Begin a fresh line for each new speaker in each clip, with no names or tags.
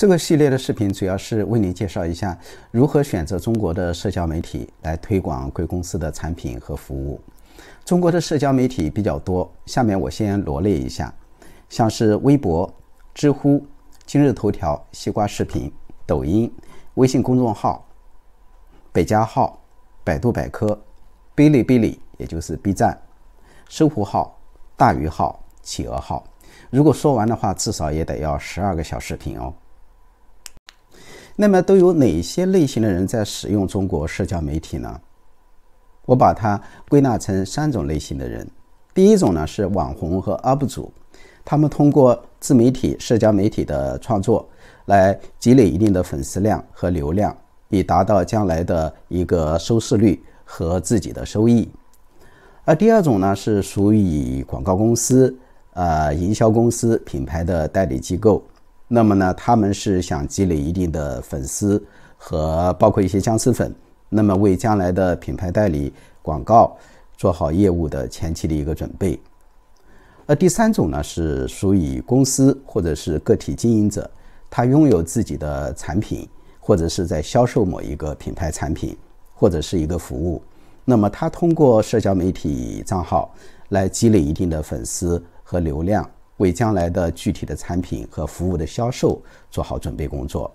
这个系列的视频主要是为您介绍一下如何选择中国的社交媒体来推广贵公司的产品和服务。中国的社交媒体比较多，下面我先罗列一下，像是微博、知乎、今日头条、西瓜视频、抖音、微信公众号、百家号、百度百科、哔哩哔哩，也就是 B 站）、搜狐号、大鱼号、企鹅号。如果说完的话，至少也得要十二个小视频哦。那么都有哪些类型的人在使用中国社交媒体呢？我把它归纳成三种类型的人。第一种呢是网红和 UP 主，他们通过自媒体、社交媒体的创作来积累一定的粉丝量和流量，以达到将来的一个收视率和自己的收益。而第二种呢是属于广告公司、呃营销公司、品牌的代理机构。那么呢，他们是想积累一定的粉丝和包括一些僵尸粉，那么为将来的品牌代理、广告做好业务的前期的一个准备。而第三种呢，是属于公司或者是个体经营者，他拥有自己的产品，或者是在销售某一个品牌产品或者是一个服务，那么他通过社交媒体账号来积累一定的粉丝和流量。为将来的具体的产品和服务的销售做好准备工作。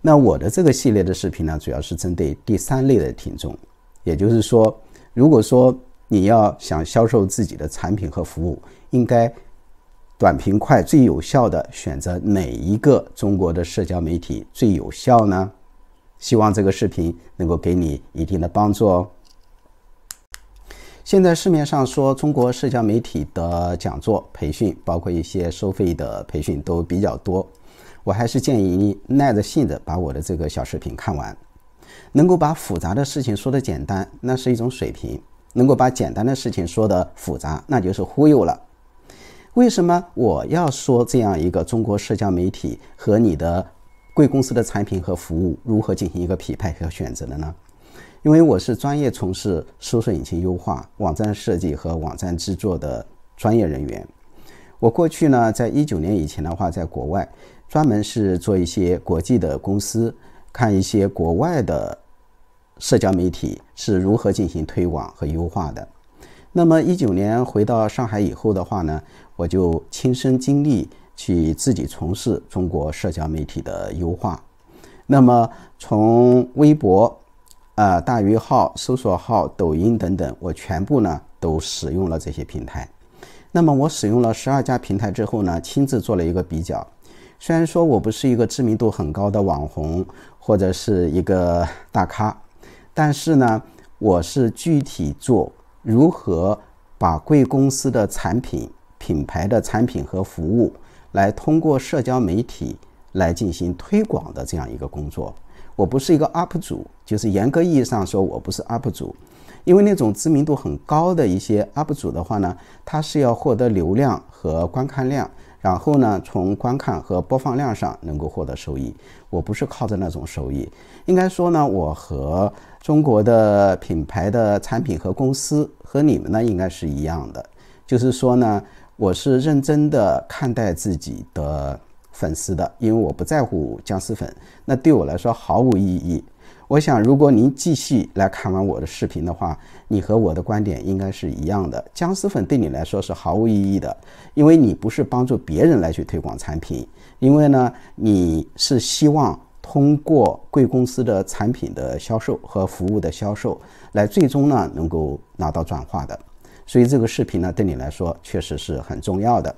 那我的这个系列的视频呢，主要是针对第三类的听众，也就是说，如果说你要想销售自己的产品和服务，应该短平快最有效的选择哪一个中国的社交媒体最有效呢？希望这个视频能够给你一定的帮助哦。现在市面上说中国社交媒体的讲座培训，包括一些收费的培训都比较多。我还是建议你耐着性子把我的这个小视频看完。能够把复杂的事情说得简单，那是一种水平；能够把简单的事情说得复杂，那就是忽悠了。为什么我要说这样一个中国社交媒体和你的贵公司的产品和服务如何进行一个匹配和选择的呢？因为我是专业从事搜索引擎优化、网站设计和网站制作的专业人员。我过去呢，在一九年以前的话，在国外专门是做一些国际的公司，看一些国外的社交媒体是如何进行推广和优化的。那么一九年回到上海以后的话呢，我就亲身经历去自己从事中国社交媒体的优化。那么从微博。呃，大于号、搜索号、抖音等等，我全部呢都使用了这些平台。那么我使用了十二家平台之后呢，亲自做了一个比较。虽然说我不是一个知名度很高的网红或者是一个大咖，但是呢，我是具体做如何把贵公司的产品、品牌的产品和服务来通过社交媒体来进行推广的这样一个工作。我不是一个 UP 主，就是严格意义上说，我不是 UP 主，因为那种知名度很高的一些 UP 主的话呢，他是要获得流量和观看量，然后呢，从观看和播放量上能够获得收益。我不是靠着那种收益，应该说呢，我和中国的品牌的产品和公司和你们呢应该是一样的，就是说呢，我是认真的看待自己的。粉丝的，因为我不在乎僵尸粉，那对我来说毫无意义。我想，如果您继续来看完我的视频的话，你和我的观点应该是一样的。僵尸粉对你来说是毫无意义的，因为你不是帮助别人来去推广产品，因为呢，你是希望通过贵公司的产品的销售和服务的销售，来最终呢能够拿到转化的。所以这个视频呢对你来说确实是很重要的。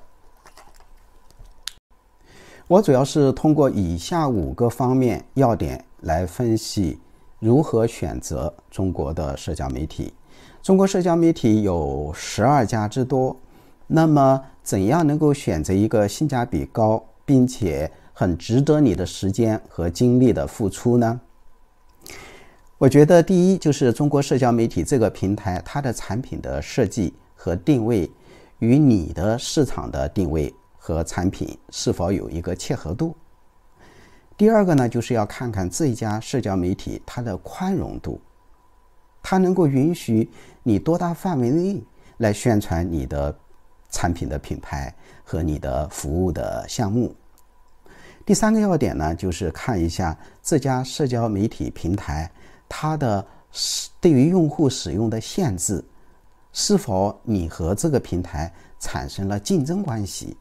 我主要是通过以下五个方面要点来分析如何选择中国的社交媒体。中国社交媒体有十二家之多，那么怎样能够选择一个性价比高并且很值得你的时间和精力的付出呢？我觉得第一就是中国社交媒体这个平台，它的产品的设计和定位与你的市场的定位。和产品是否有一个切合度？第二个呢，就是要看看这一家社交媒体它的宽容度，它能够允许你多大范围内来宣传你的产品的品牌和你的服务的项目。第三个要点呢，就是看一下这家社交媒体平台它的对于用户使用的限制，是否你和这个平台产生了竞争关系？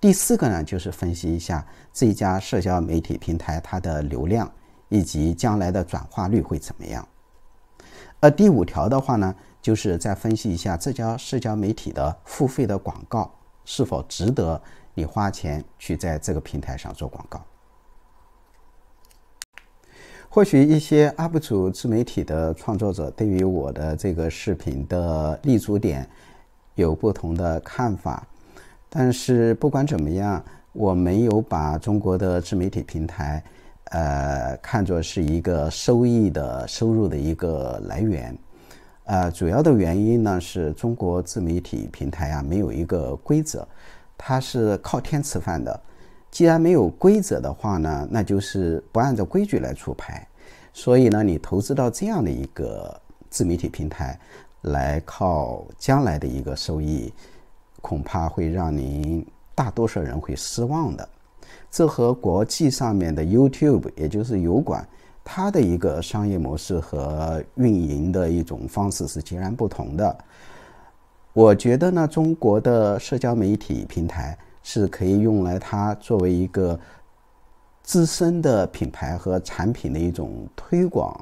第四个呢，就是分析一下这家社交媒体平台它的流量以及将来的转化率会怎么样。呃，第五条的话呢，就是再分析一下这家社交媒体的付费的广告是否值得你花钱去在这个平台上做广告。或许一些 UP 主、自媒体的创作者对于我的这个视频的立足点有不同的看法。但是不管怎么样，我没有把中国的自媒体平台，呃，看作是一个收益的收入的一个来源，呃，主要的原因呢是中国自媒体平台啊没有一个规则，它是靠天吃饭的。既然没有规则的话呢，那就是不按照规矩来出牌。所以呢，你投资到这样的一个自媒体平台，来靠将来的一个收益。恐怕会让您大多数人会失望的。这和国际上面的 YouTube，也就是油管，它的一个商业模式和运营的一种方式是截然不同的。我觉得呢，中国的社交媒体平台是可以用来它作为一个自身的品牌和产品的一种推广，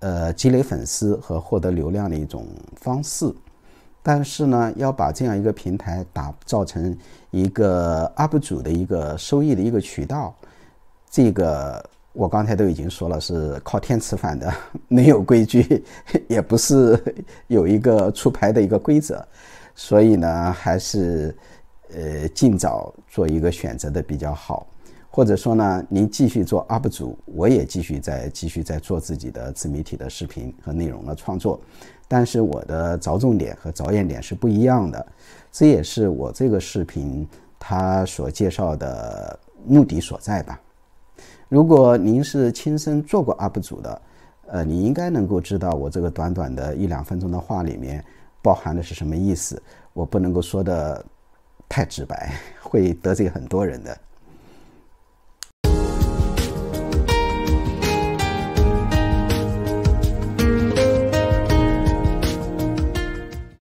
呃，积累粉丝和获得流量的一种方式。但是呢，要把这样一个平台打造成一个 UP 主的一个收益的一个渠道，这个我刚才都已经说了，是靠天吃饭的，没有规矩，也不是有一个出牌的一个规则，所以呢，还是呃尽早做一个选择的比较好，或者说呢，您继续做 UP 主，我也继续在继续在做自己的自媒体的视频和内容的创作。但是我的着重点和着眼点是不一样的，这也是我这个视频它所介绍的目的所在吧。如果您是亲身做过 UP 主的，呃，你应该能够知道我这个短短的一两分钟的话里面包含的是什么意思。我不能够说的太直白，会得罪很多人的。